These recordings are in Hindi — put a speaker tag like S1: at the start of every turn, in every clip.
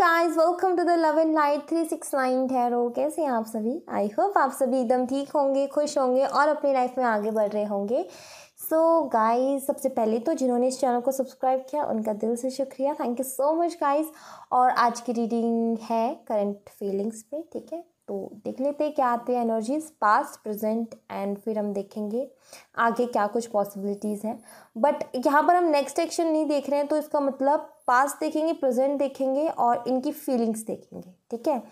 S1: Guys welcome to the love and light nine ठहरो कैसे हैं आप सभी आई होप आप सभी एकदम ठीक होंगे खुश होंगे और अपनी लाइफ में आगे बढ़ रहे होंगे सो so, गाइस सबसे पहले तो जिन्होंने इस चैनल को सब्सक्राइब किया उनका दिल से शुक्रिया thank you so much guys और आज की रीडिंग है करंट फीलिंग्स पे ठीक है तो देख लेते हैं क्या आते हैं एनर्जीज पास्ट प्रेजेंट एंड फिर हम देखेंगे आगे क्या कुछ पॉसिबिलिटीज़ हैं बट यहाँ पर हम नेक्स्ट एक्शन नहीं देख रहे हैं तो इसका मतलब पास्ट देखेंगे प्रेजेंट देखेंगे और इनकी फीलिंग्स देखेंगे ठीक है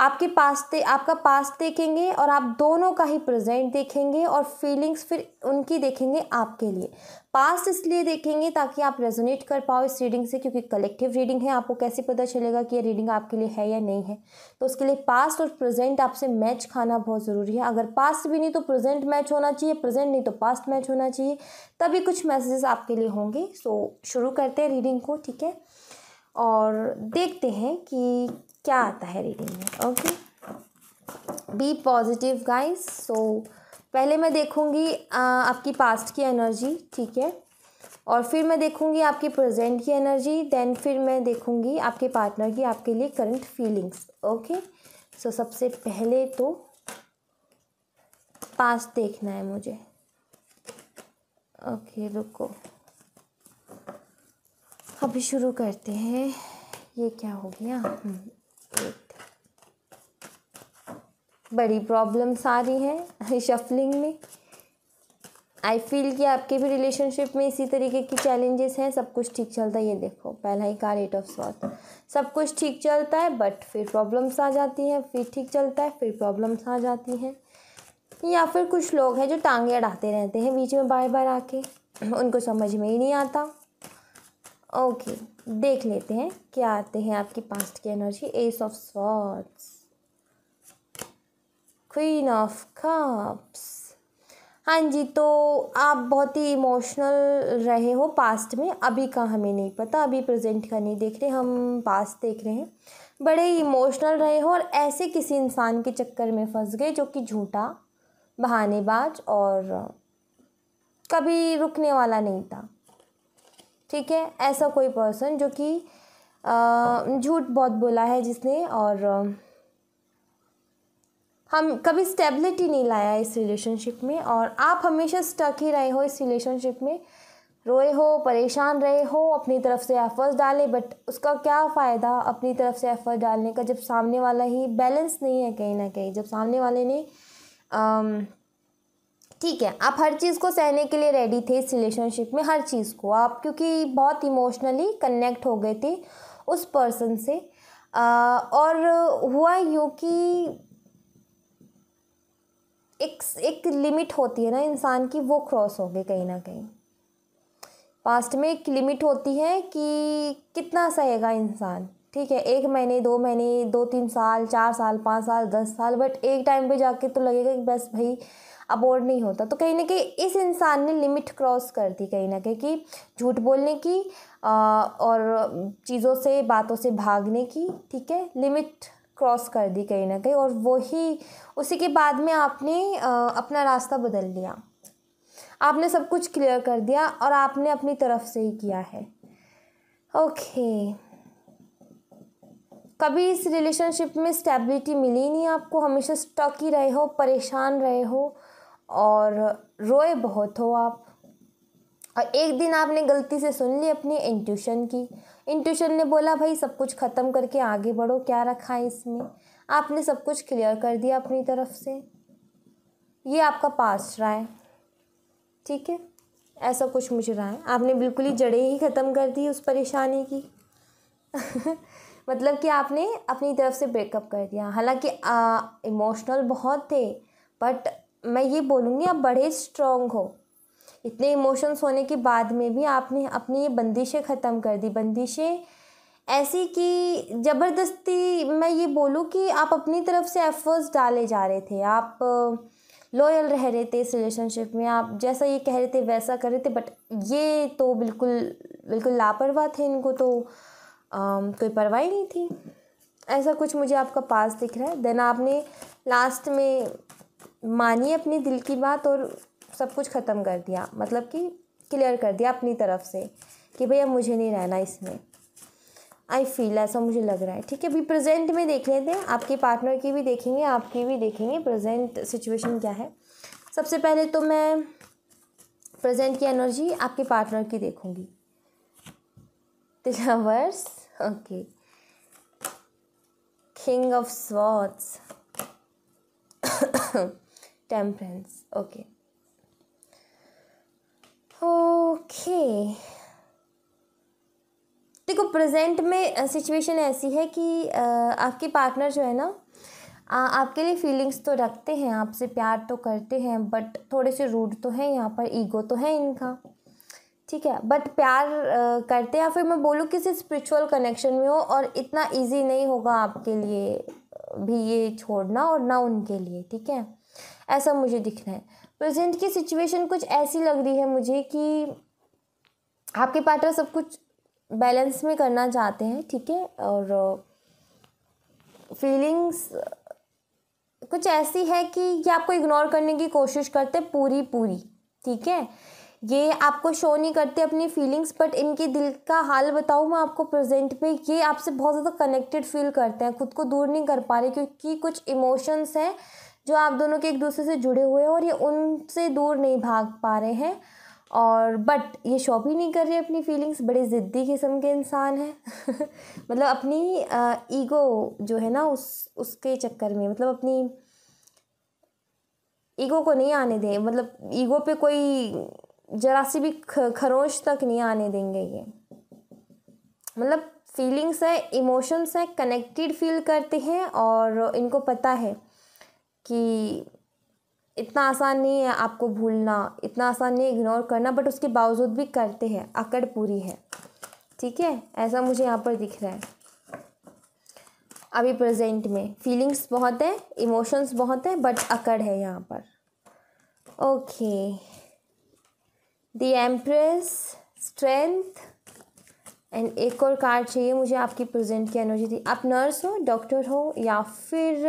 S1: आपके पास्ट आपका पास्ट देखेंगे और आप दोनों का ही प्रेजेंट देखेंगे और फीलिंग्स फिर उनकी देखेंगे आपके लिए पास्ट इसलिए देखेंगे ताकि आप रेजोनेट कर पाओ इस रीडिंग से क्योंकि कलेक्टिव रीडिंग है आपको कैसे पता चलेगा कि ये रीडिंग आपके लिए है या नहीं है तो उसके लिए पास्ट और प्रेजेंट आपसे मैच खाना बहुत ज़रूरी है अगर पास्ट भी नहीं तो प्रेजेंट मैच होना चाहिए प्रेजेंट नहीं तो पास्ट मैच होना चाहिए तभी कुछ मैसेजेस आपके लिए होंगे सो शुरू करते हैं रीडिंग को ठीक है और देखते हैं कि क्या आता है रीडिंग में okay be positive guys so पहले मैं देखूंगी आपकी पास्ट की एनर्जी ठीक है और फिर मैं देखूंगी आपकी प्रेजेंट की एनर्जी देन फिर मैं देखूंगी आपके पार्टनर की आपके लिए करंट फीलिंग्स ओके सो सबसे पहले तो पास्ट देखना है मुझे ओके okay, रुको अभी शुरू करते हैं ये क्या हो गया हम्म. बड़ी प्रॉब्लम्स आ रही हैं शफलिंग में आई फील कि आपके भी रिलेशनशिप में इसी तरीके की चैलेंजेस हैं सब कुछ ठीक चलता है ये देखो पहला ही कार एट ऑफ सॉर्ट सब कुछ ठीक चलता है बट फिर प्रॉब्लम्स आ जाती हैं फिर ठीक चलता है फिर प्रॉब्लम्स आ जाती हैं या फिर कुछ लोग हैं जो टांगे अड़ाते रहते हैं बीच में बार बार आके उनको समझ में ही नहीं आता ओके देख लेते हैं क्या आते हैं आपकी पास्ट की energy ace of swords queen of cups हाँ जी तो आप बहुत ही इमोशनल रहे हो पास्ट में अभी का हमें नहीं पता अभी प्रेजेंट का नहीं देख रहे हम पास्ट देख रहे हैं बड़े इमोशनल रहे हो और ऐसे किसी इंसान के चक्कर में फंस गए जो कि झूठा बहानेबाज और कभी रुकने वाला नहीं था ठीक है ऐसा कोई पर्सन जो कि झूठ बहुत बोला है जिसने और हम कभी स्टेबिलिटी नहीं लाया इस रिलेशनशिप में और आप हमेशा स्टक ही रहे हो इस रिलेशनशिप में रोए हो परेशान रहे हो अपनी तरफ से एफर्ट्स डाले बट उसका क्या फ़ायदा अपनी तरफ से एफर्ट डालने का जब सामने वाला ही बैलेंस नहीं है कहीं ना कहीं जब सामने वाले ने ठीक है आप हर चीज़ को सहने के लिए रेडी थे इस रिलेशनशिप में हर चीज़ को आप क्योंकि बहुत इमोशनली कनेक्ट हो गए थे उस पर्सन से आ, और हुआ यूँ कि एक एक लिमिट होती है ना इंसान की वो क्रॉस हो गई कहीं ना कहीं पास्ट में एक लिमिट होती है कि कितना सहेगा इंसान ठीक है एक महीने दो महीने दो तीन साल चार साल पाँच साल दस साल बट एक टाइम पे जाके तो लगेगा कि बस भाई अबोर्ड नहीं होता तो कहीं ना कहीं इस इंसान ने लिमिट क्रॉस कर दी कहीं ना कहीं कि झूठ बोलने की आ, और चीज़ों से बातों से भागने की ठीक है लिमिट क्रॉस कर दी कहीं ना कहीं और वही उसी के बाद में आपने अपना रास्ता बदल लिया आपने सब कुछ क्लियर कर दिया और आपने अपनी तरफ से ही किया है ओके कभी इस रिलेशनशिप में स्टेबिलिटी मिली नहीं आपको हमेशा स्टक ही रहे हो परेशान रहे हो और रोए बहुत हो आप और एक दिन आपने गलती से सुन ली अपनी इंट्यूशन की इंट्यूशन ने बोला भाई सब कुछ ख़त्म करके आगे बढ़ो क्या रखा है इसमें आपने सब कुछ क्लियर कर दिया अपनी तरफ से ये आपका पास रहा है ठीक है ऐसा कुछ मुझे रहा है आपने बिल्कुल ही जड़ें ही ख़त्म कर दी उस परेशानी की मतलब कि आपने अपनी तरफ से ब्रेकअप कर दिया हालांकि इमोशनल बहुत थे बट मैं ये बोलूँगी आप बड़े स्ट्रॉन्ग हो इतने इमोशंस होने के बाद में भी आपने अपनी ये बंदिशें ख़त्म कर दी बंदिशें ऐसी कि ज़बरदस्ती मैं ये बोलूँ कि आप अपनी तरफ से एफर्ट्स डाले जा रहे थे आप लॉयल रह रहे थे इस रिलेशनशिप में आप जैसा ये कह रहे थे वैसा कर रहे थे बट ये तो बिल्कुल बिल्कुल लापरवाह थे इनको तो कोई परवाह ही नहीं थी ऐसा कुछ मुझे आपका पास दिख रहा है देन आपने लास्ट में मानी अपने दिल की बात और सब कुछ ख़त्म कर दिया मतलब कि क्लियर कर दिया अपनी तरफ से कि भैया मुझे नहीं रहना इसमें आई फील ऐसा मुझे लग रहा है ठीक है अभी प्रेजेंट में देख लेते हैं आपके पार्टनर की भी देखेंगे आपकी भी देखेंगे प्रेजेंट सिचुएशन क्या है सबसे पहले तो मैं प्रेजेंट की एनर्जी आपके पार्टनर की देखूंगी lovers okay king of swords temperance okay okay देखो प्रेजेंट में सिचुएशन ऐसी है कि आपके पार्टनर जो है ना आपके लिए फीलिंग्स तो रखते हैं आपसे प्यार तो करते हैं बट थोड़े से रूड तो हैं यहाँ पर ईगो तो है इनका ठीक है बट प्यार करते या फिर मैं बोलूँ किसी स्पिरिचुअल कनेक्शन में हो और इतना इजी नहीं होगा आपके लिए भी ये छोड़ना और ना उनके लिए ठीक है ऐसा मुझे दिखना है प्रेजेंट की सिचुएशन कुछ ऐसी लग रही है मुझे कि आपके पार्टनर सब कुछ बैलेंस में करना चाहते हैं ठीक है और फीलिंग्स कुछ ऐसी है कि ये आपको इग्नोर करने की कोशिश करते पूरी पूरी ठीक है ये आपको शो नहीं करते अपनी फीलिंग्स बट इनके दिल का हाल बताऊँ मैं आपको प्रेजेंट पे ये आपसे बहुत ज़्यादा कनेक्टेड फील करते हैं खुद को दूर नहीं कर पा रहे क्योंकि कुछ इमोशंस हैं जो आप दोनों के एक दूसरे से जुड़े हुए हैं और ये उनसे दूर नहीं भाग पा रहे हैं और बट ये शॉप ही नहीं कर रहे अपनी फीलिंग्स बड़े ज़िद्दी किस्म के इंसान हैं मतलब अपनी ईगो जो है ना उस उसके चक्कर में मतलब अपनी ईगो को नहीं आने दें मतलब ईगो पे कोई जरा सी भी खरोश तक नहीं आने देंगे ये मतलब फीलिंग्स है इमोशंस है कनेक्टेड फील करते हैं और इनको पता है कि इतना आसान नहीं है आपको भूलना इतना आसान नहीं इग्नोर करना बट उसके बावजूद भी करते हैं अकड़ पूरी है ठीक है ऐसा मुझे यहाँ पर दिख रहा है अभी प्रेजेंट में फीलिंग्स बहुत है इमोशंस बहुत है बट अकड़ है यहाँ पर okay the empress strength and एक और कार्ड चाहिए मुझे आपकी प्रेजेंट की एनर्जी थी आप नर्स हो डॉक्टर हो या फिर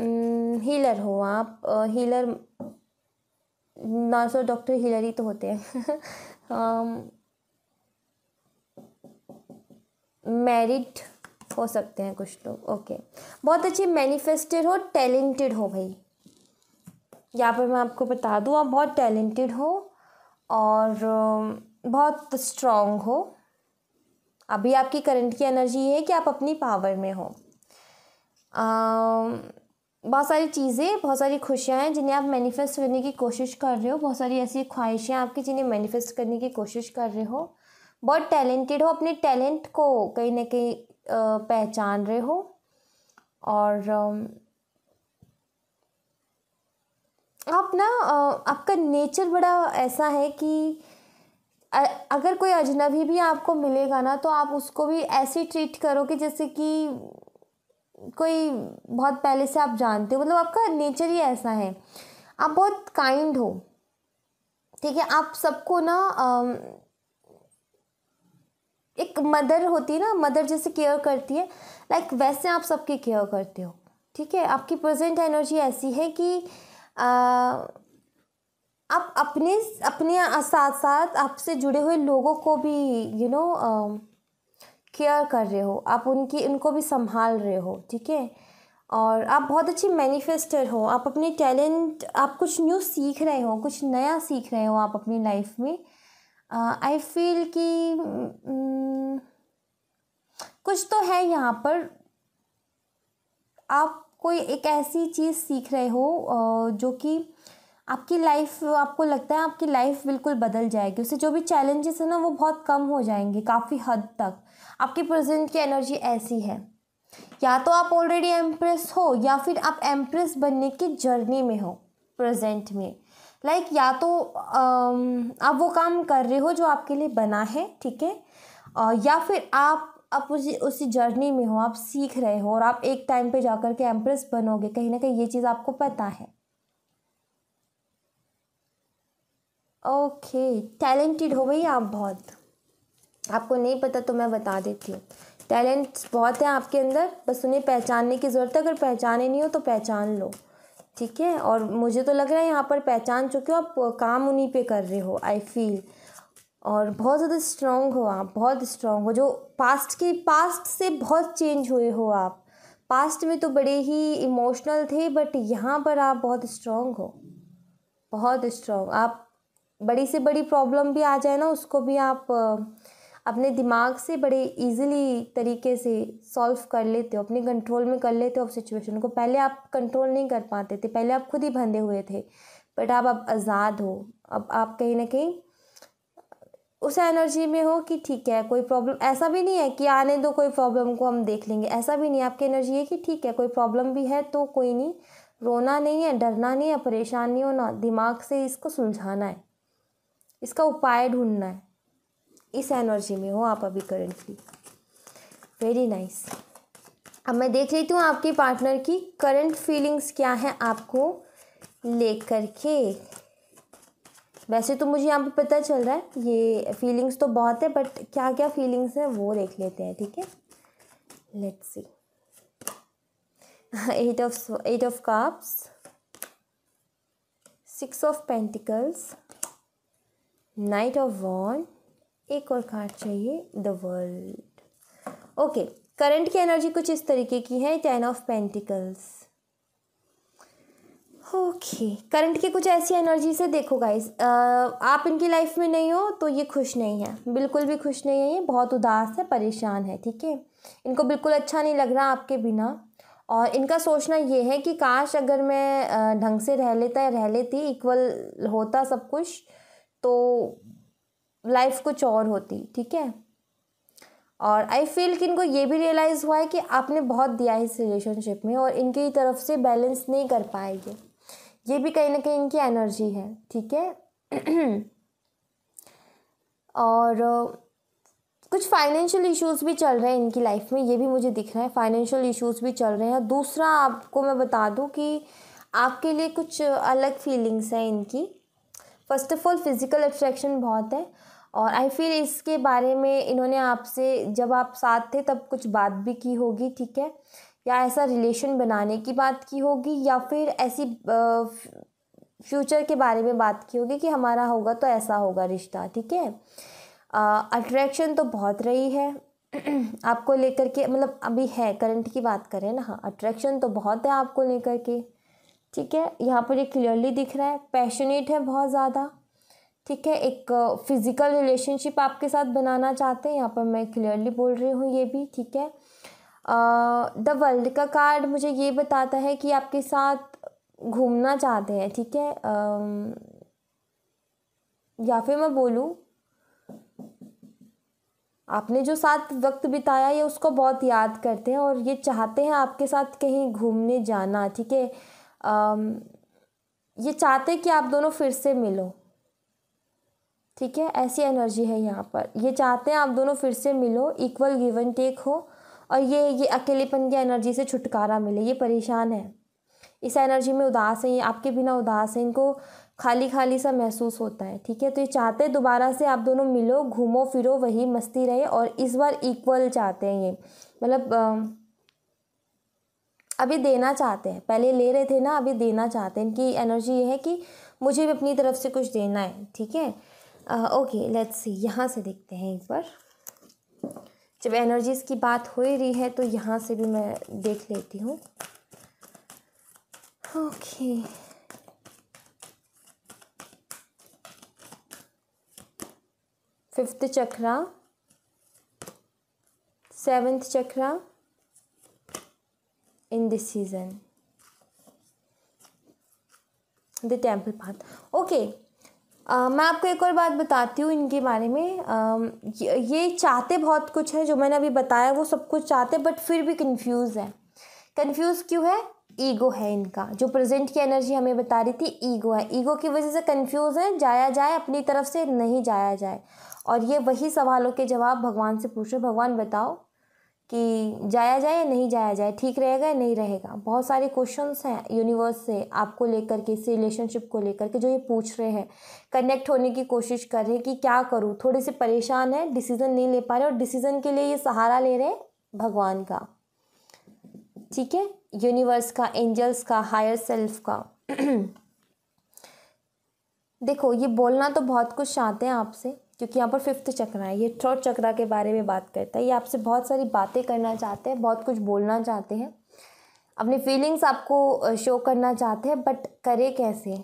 S1: हीलर हम्म, हो आप हीलर नर्स और डॉक्टर हीलर ही तो होते हैं मैरिड हो सकते हैं कुछ लोग ओके बहुत अच्छे मैनिफेस्टेड हो टैलेंटेड हो भाई यहाँ पर मैं आपको बता दूँ आप बहुत टैलेंटेड हो और बहुत स्ट्रांग हो अभी आपकी करंट की एनर्जी है कि आप अपनी पावर में हो बहुत सारी चीज़ें बहुत सारी खुशियाँ हैं जिन्हें आप मैनिफेस्ट करने की कोशिश कर रहे हो बहुत सारी ऐसी ख्वाहिशें आपकी जिन्हें मैनिफेस्ट करने की कोशिश कर रहे हो बहुत टैलेंटेड हो अपने टैलेंट को कहीं ना कहीं पहचान रहे हो और आप ना आपका नेचर बड़ा ऐसा है कि अगर कोई अजनबी भी आपको मिलेगा ना तो आप उसको भी ऐसे ट्रीट करोगे जैसे कि कोई बहुत पहले से आप जानते हो मतलब आपका नेचर ही ऐसा है आप बहुत काइंड हो ठीक है आप सबको ना एक मदर होती है ना मदर जैसे केयर करती है लाइक वैसे आप सबकी केयर करते हो ठीक है आपकी प्रेजेंट एनर्जी ऐसी है कि आ, आप अपने अपने साथ साथ आपसे जुड़े हुए लोगों को भी you you know know, care कर रहे हो आप उनकी उनको भी संभाल रहे हो ठीक है और आप बहुत अच्छी मैनिफेस्टर हो आप अपने टैलेंट आप कुछ न्यू सीख रहे हो कुछ नया सीख रहे हो आप अपनी लाइफ में आई uh, फील कि mm, कुछ तो है यहाँ पर आप कोई एक ऐसी चीज़ सीख रहे हो uh, जो कि आपकी लाइफ आपको लगता है आपकी लाइफ बिल्कुल बदल जाएगी उससे जो भी चैलेंजेस हैं ना वो बहुत कम हो जाएंगे काफ़ी हद तक आपकी प्रेजेंट की एनर्जी ऐसी है या तो आप ऑलरेडी एम्प्रेस हो या फिर आप एम्प्रेस बनने की जर्नी में हो प्रेजेंट में लाइक like, या तो आप वो काम कर रहे हो जो आपके लिए बना है ठीक है या फिर आप आप उसी उसी जर्नी में हो आप सीख रहे हो और आप एक टाइम पे जाकर के एम्प्रेस बनोगे कहीं ना कहीं ये चीज़ आपको पता है ओके टैलेंटेड हो भई आप बहुत आपको नहीं पता तो मैं बता देती हूँ टैलेंट्स बहुत हैं आपके अंदर बस उन्हें पहचानने की ज़रूरत है अगर पहचाने नहीं हो तो पहचान लो ठीक है और मुझे तो लग रहा है यहाँ पर पहचान चुके हो आप काम उन्हीं पे कर रहे हो आई फील और बहुत ज़्यादा स्ट्रॉन्ग हो आप बहुत स्ट्रॉन्ग हो जो पास्ट के पास्ट से बहुत चेंज हुए हो आप पास्ट में तो बड़े ही इमोशनल थे बट यहाँ पर आप बहुत स्ट्रॉन्ग हो बहुत स्ट्रॉन्ग आप बड़ी से बड़ी प्रॉब्लम भी आ जाए ना उसको भी आप अपने दिमाग से बड़े इजीली तरीके से सॉल्व कर लेते हो अपने कंट्रोल में कर लेते हो आप सिचुएशन को पहले आप कंट्रोल नहीं कर पाते थे पहले आप खुद ही बंधे हुए थे बट आप अब आज़ाद हो अब आप कहीं ना कहीं उस एनर्जी में हो कि ठीक है कोई प्रॉब्लम ऐसा भी नहीं है कि आने दो कोई प्रॉब्लम को हम देख लेंगे ऐसा भी नहीं आपकी एनर्जी है कि ठीक है कोई प्रॉब्लम भी है तो कोई नहीं रोना नहीं है डरना नहीं है परेशान नहीं होना दिमाग से इसको सुलझाना है इसका उपाय ढूंढना है इस एनर्जी में हो आप अभी करेंटली वेरी नाइस अब मैं देख लेती हूँ आपके पार्टनर की करंट फीलिंग्स क्या है आपको लेकर के वैसे तो मुझे यहाँ पे पता चल रहा है ये फीलिंग्स तो बहुत है बट क्या क्या फीलिंग्स हैं वो देख लेते हैं ठीक है let's see eight of eight of cups six of pentacles knight of वॉन एक और कार्ड चाहिए द वर्ल्ड ओके करंट की एनर्जी कुछ इस तरीके की है ten of pentacles okay okay. Current की कुछ ऐसी एनर्जी से देखो गाइस आप इनकी लाइफ में नहीं हो तो ये खुश नहीं है बिल्कुल भी खुश नहीं है ये बहुत उदास है परेशान है ठीक है इनको बिल्कुल अच्छा नहीं लग रहा आपके बिना और इनका सोचना ये है कि काश अगर मैं ढंग से रह लेता रह लेती इक्वल होता सब कुछ तो लाइफ कुछ और होती ठीक है और आई फील कि इनको ये भी रियलाइज़ हुआ है कि आपने बहुत दिया है इस रिलेशनशिप में और इनकी तरफ से बैलेंस नहीं कर पाएंगे ये भी कहीं ना कहीं इनकी एनर्जी है ठीक है और कुछ फाइनेंशियल इश्यूज भी चल रहे हैं इनकी लाइफ में ये भी मुझे दिख रहा है फाइनेंशियल इश्यूज भी चल रहे हैं दूसरा आपको मैं बता दूं कि आपके लिए कुछ अलग फीलिंग्स हैं इनकी first of all physical attraction बहुत है और आई फील इसके बारे में इन्होंने आपसे जब आप साथ थे तब कुछ बात भी की होगी ठीक है या ऐसा रिलेशन बनाने की बात की होगी या फिर ऐसी फ्यूचर के बारे में बात की होगी कि हमारा होगा तो ऐसा होगा रिश्ता ठीक है अट्रैक्शन तो बहुत रही है आपको लेकर के मतलब अभी है करंट की बात करें ना हाँ अट्रैक्शन तो बहुत है आपको लेकर के ठीक है यहाँ पर ये क्लियरली दिख रहा है पैशनेट है बहुत ज़्यादा ठीक है एक फ़िज़िकल रिलेशनशिप आपके साथ बनाना चाहते हैं यहाँ पर मैं क्लियरली बोल रही हूँ ये भी ठीक है द वर्ल्ड का कार्ड मुझे ये बताता है कि आपके साथ घूमना चाहते हैं ठीक है uh, या फिर मैं बोलूँ आपने जो साथ वक्त बिताया ये उसको बहुत याद करते हैं और ये चाहते हैं आपके साथ कहीं घूमने जाना ठीक है ये चाहते कि आप दोनों फिर से मिलो ठीक है ऐसी एनर्जी है यहाँ पर ये चाहते हैं आप दोनों फिर से मिलो इक्वल गिव एंड टेक हो और ये ये अकेलेपन की एनर्जी से छुटकारा मिले ये परेशान है इस एनर्जी में उदास है ये आपके बिना उदास है इनको खाली खाली सा महसूस होता है ठीक है तो ये चाहते हैं दोबारा से आप दोनों मिलो घूमो फिरो वही मस्ती रहे और इस बार इक्वल चाहते हैं ये मतलब अभी देना चाहते हैं पहले ले रहे थे ना अभी देना चाहते हैं इनकी एनर्जी ये है कि मुझे भी अपनी तरफ से कुछ देना है ठीक है ओके लेट्स सी यहाँ से देखते हैं एक बार जब एनर्जीज़ की बात हो ही रही है तो यहाँ से भी मैं देख लेती हूँ okay fifth chakra seventh chakra in this season the temple path okay मैं आपको एक और बात बताती हूँ इनके बारे में uh, ये चाहते बहुत कुछ है जो मैंने अभी बताया वो सब कुछ चाहते बट फिर भी कंफ्यूज है कंफ्यूज क्यों है ईगो है इनका जो प्रेजेंट की एनर्जी हमें बता रही थी ईगो है ईगो की वजह से कंफ्यूज है जाया जाए अपनी तरफ से नहीं जाया जाए और ये वही सवालों के जवाब भगवान से पूछो भगवान बताओ कि जाया जाए या नहीं जाया जाए ठीक रहेगा या नहीं रहेगा बहुत सारे क्वेश्चंस हैं यूनिवर्स से आपको लेकर के इस रिलेशनशिप को लेकर के जो ये पूछ रहे हैं कनेक्ट होने की कोशिश कर रहे हैं कि क्या करूँ थोड़े से परेशान है डिसीज़न नहीं ले पा रहे और डिसीज़न के लिए ये सहारा ले रहे हैं भगवान का ठीक है यूनिवर्स का एंजल्स का हायर सेल्फ का देखो ये बोलना तो बहुत कुछ चाहते हैं आपसे क्योंकि यहाँ पर फिफ्थ चक्र है ये थर्ड चक्रा के बारे में बात करता है ये आपसे बहुत सारी बातें करना चाहते हैं बहुत कुछ बोलना चाहते हैं अपनी फीलिंग्स आपको शो करना चाहते हैं बट करे कैसे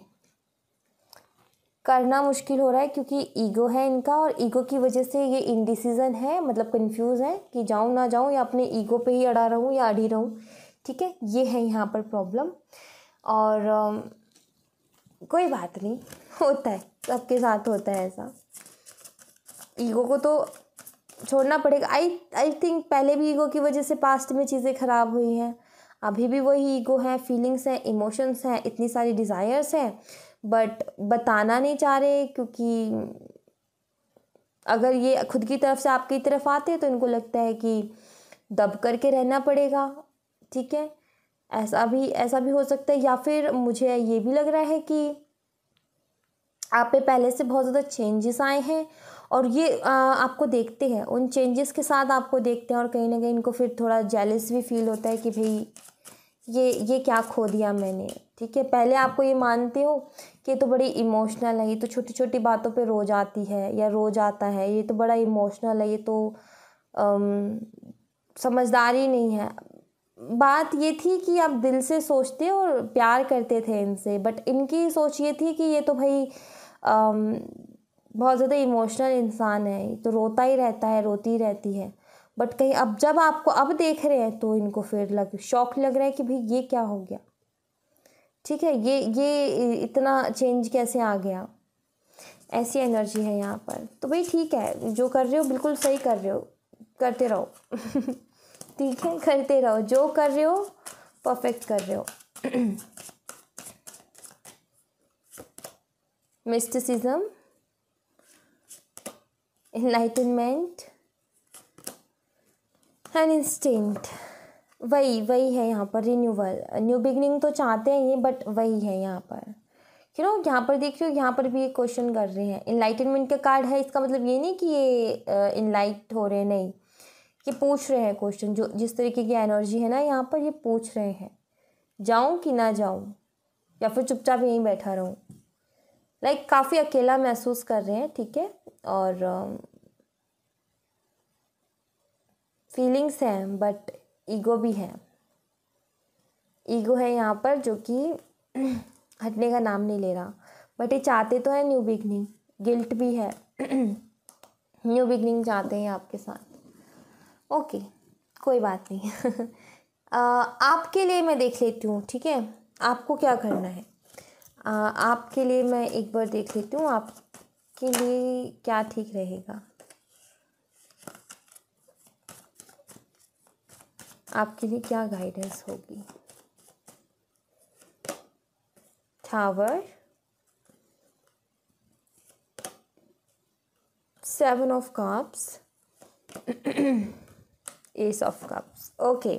S1: करना मुश्किल हो रहा है क्योंकि ईगो है इनका और ईगो की वजह से ये इनडिसीजन है मतलब कंफ्यूज है कि जाऊँ ना जाऊँ या अपने ईगो पे ही अड़ा रहूँ या अड़ी रहूँ ठीक है ये है यहाँ पर प्रॉब्लम और कोई बात नहीं होता है सबके साथ होता है ऐसा ईगो को तो छोड़ना पड़ेगा आई आई थिंक पहले भी ईगो की वजह से पास्ट में चीज़ें ख़राब हुई हैं अभी भी वही ईगो है फीलिंग्स हैं इमोशंस हैं इतनी सारी डिज़ायर्स हैं बट बताना नहीं चाह रहे क्योंकि अगर ये खुद की तरफ से आपकी तरफ आते तो इनको लगता है कि दब करके रहना पड़ेगा ठीक है ऐसा भी ऐसा भी हो सकता है या फिर मुझे ये भी लग रहा है कि आप पे पहले से बहुत ज़्यादा चेंजेस आए हैं और ये आ, आपको देखते हैं उन चेंजेस के साथ आपको देखते हैं और कहीं ना कहीं इनको फिर थोड़ा जेलस भी फील होता है कि भाई ये ये क्या खो दिया मैंने ठीक है पहले आपको ये मानते हो कि ये तो बड़ी इमोशनल है ये तो छोटी छोटी बातों पे रो जाती है या रो जाता है ये तो बड़ा इमोशनल है ये तो अम, समझदारी नहीं है बात ये थी कि आप दिल से सोचते और प्यार करते थे इनसे बट इनकी सोच ये थी कि ये तो भाई बहुत ज़्यादा इमोशनल इंसान है तो रोता ही रहता है रोती ही रहती है बट कहीं अब जब आपको अब देख रहे हैं तो इनको फिर लग शौक लग रहा है कि भाई ये क्या हो गया ठीक है ये ये इतना चेंज कैसे आ गया ऐसी एनर्जी है यहाँ पर तो भाई ठीक है जो कर रहे हो बिल्कुल सही कर रहे हो करते रहो ठीक है करते रहो जो कर रहे हो परफेक्ट कर रहे हो मिस्टिसिज्म इनलाइटनमेंट एंड इंस्टिंक्ट वही वही है यहाँ पर रिन्यूअल न्यू बिगनिंग तो चाहते हैं ये बट वही है यहाँ पर क्यों नो यहाँ पर देख रहे हो यहाँ पर भी ये क्वेश्चन कर रहे हैं इनलाइटनमेंट का कार्ड है इसका मतलब ये नहीं कि ये इनलाइट हो रहे नहीं ये पूछ रहे हैं क्वेश्चन जो जिस तरीके की एनर्जी है ना यहाँ पर ये पूछ रहे हैं जाऊँ कि ना जाऊँ या फिर चुपचाप यहीं बैठा रहूँ लाइक like, काफ़ी अकेला महसूस कर रहे हैं ठीक है और फीलिंग्स um, हैं बट ईगो भी है ईगो है यहाँ पर जो कि हटने का नाम नहीं ले रहा बट ये चाहते तो है न्यू बिगनिंग गिल्ट भी है न्यू बिगनिंग चाहते हैं आपके साथ ओके कोई बात नहीं आपके लिए मैं देख लेती हूँ ठीक है आपको क्या करना है आपके लिए मैं एक बार देख लेती हूँ आपके लिए क्या ठीक रहेगा आपके लिए क्या गाइडेंस होगी tower seven of cups ace of cups okay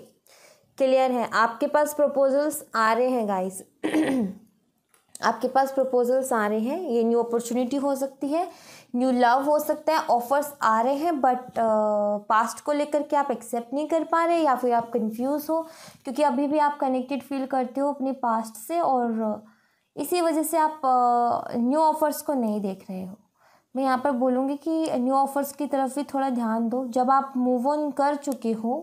S1: clear है आपके पास प्रपोजल्स आ रहे हैं गाइस आपके पास प्रपोजल्स आ रहे हैं ये न्यू अपॉर्चुनिटी हो सकती है न्यू लव हो सकता है ऑफर्स आ रहे हैं बट पास्ट uh, को लेकर के आप एक्सेप्ट नहीं कर पा रहे या फिर आप कंफ्यूज हो क्योंकि अभी भी आप कनेक्टेड फील करते हो अपने पास्ट से और uh, इसी वजह से आप न्यू uh, ऑफर्स को नहीं देख रहे हो मैं यहाँ पर बोलूँगी कि न्यू ऑफर्स की तरफ भी थोड़ा ध्यान दो जब आप मूव ऑन कर चुके हो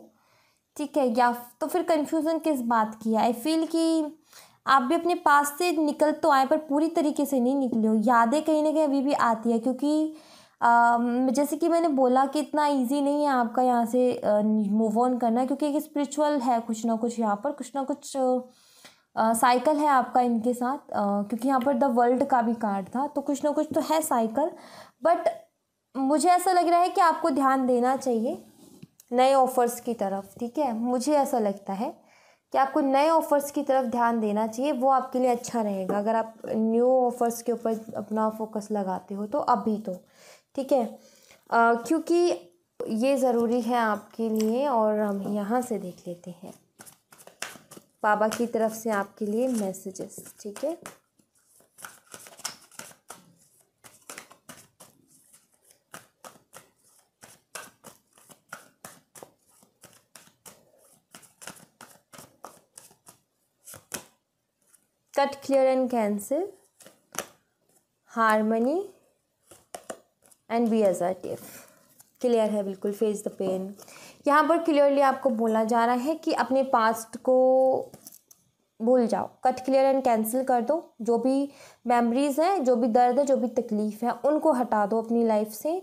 S1: ठीक है या तो फिर कन्फ्यूज़न किस बात की आई फील कि आप भी अपने पास से निकल तो आए पर पूरी तरीके से नहीं निकले हो यादें कहीं ना कहीं अभी भी आती है क्योंकि जैसे कि मैंने बोला कि इतना इजी नहीं है आपका यहाँ से मूव ऑन करना क्योंकि एक स्पिरिचुअल है कुछ ना कुछ यहाँ पर कुछ ना कुछ साइकिल है आपका इनके साथ क्योंकि यहाँ पर द वर्ल्ड का भी कार्ड था तो कुछ ना कुछ तो है साइकिल बट मुझे ऐसा लग रहा है कि आपको ध्यान देना चाहिए नए ऑफर्स की तरफ ठीक है मुझे ऐसा लगता है कि आपको नए ऑफ़र्स की तरफ ध्यान देना चाहिए वो आपके लिए अच्छा रहेगा अगर आप न्यू ऑफ़र्स के ऊपर अपना फोकस लगाते हो तो अभी तो ठीक है क्योंकि ये ज़रूरी है आपके लिए और हम यहाँ से देख लेते हैं बाबा की तरफ से आपके लिए मैसेजेस ठीक है cut clear and cancel harmony and बी एज आर टी क्लियर है बिल्कुल फेस द पेन यहाँ पर क्लियरली आपको बोला जा रहा है कि अपने पास्ट को भूल जाओ कट क्लियर एंड कैंसिल कर दो जो भी मेमरीज हैं जो भी दर्द है जो भी तकलीफ़ है उनको हटा दो अपनी लाइफ से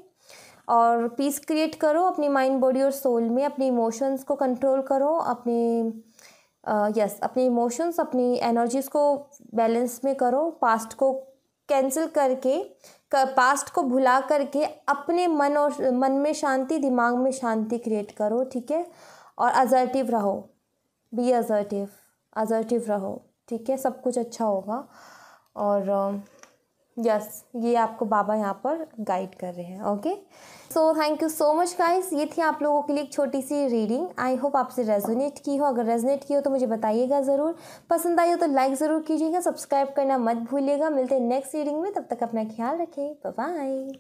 S1: और पीस क्रिएट करो अपनी माइंड बॉडी और सोल में अपने इमोशंस को कंट्रोल करो अपने यस अपने इमोशंस अपनी एनर्जीज को बैलेंस में करो पास्ट को कैंसिल करके कर, पास्ट को भुला करके अपने मन और मन में शांति दिमाग में शांति क्रिएट करो ठीक है और अजर्टिव रहो बी अजर्टिव अजर्टिव रहो ठीक है सब कुछ अच्छा होगा और uh, यस yes, ये आपको बाबा यहाँ पर गाइड कर रहे हैं okay so thank you so much guys ये थी आप लोगों के लिए एक छोटी सी रीडिंग आई होप आपसे रेजोनेट की हो अगर रेजोनेट की हो तो मुझे बताइएगा ज़रूर पसंद आई हो तो लाइक ज़रूर कीजिएगा सब्सक्राइब करना मत भूलिएगा मिलते हैं नेक्स्ट रीडिंग में तब तक अपना ख्याल रखें बाय